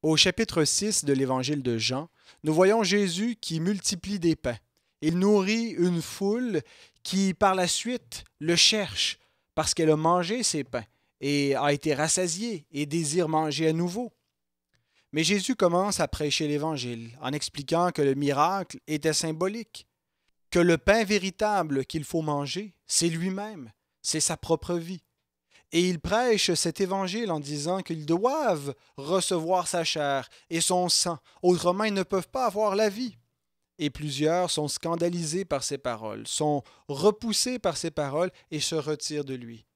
Au chapitre 6 de l'Évangile de Jean, nous voyons Jésus qui multiplie des pains. Il nourrit une foule qui, par la suite, le cherche parce qu'elle a mangé ses pains et a été rassasiée et désire manger à nouveau. Mais Jésus commence à prêcher l'Évangile en expliquant que le miracle était symbolique, que le pain véritable qu'il faut manger, c'est lui-même, c'est sa propre vie et ils prêchent cet évangile en disant qu'ils doivent recevoir sa chair et son sang, autrement ils ne peuvent pas avoir la vie. Et plusieurs sont scandalisés par ces paroles, sont repoussés par ces paroles et se retirent de lui.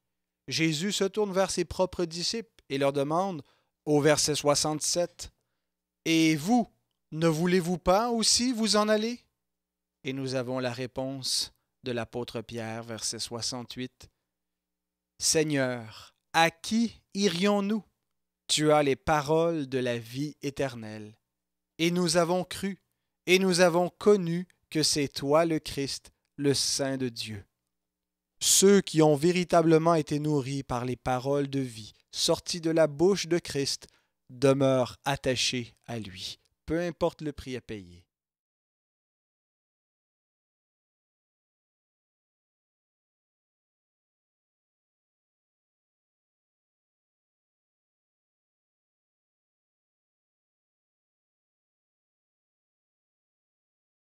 Jésus se tourne vers ses propres disciples et leur demande, au verset 67, Et vous, ne voulez-vous pas aussi vous en aller Et nous avons la réponse de l'apôtre Pierre, verset 68, Seigneur, à qui irions-nous Tu as les paroles de la vie éternelle. Et nous avons cru, et nous avons connu que c'est toi le Christ, le Saint de Dieu. Ceux qui ont véritablement été nourris par les paroles de vie sorties de la bouche de Christ demeurent attachés à lui, peu importe le prix à payer.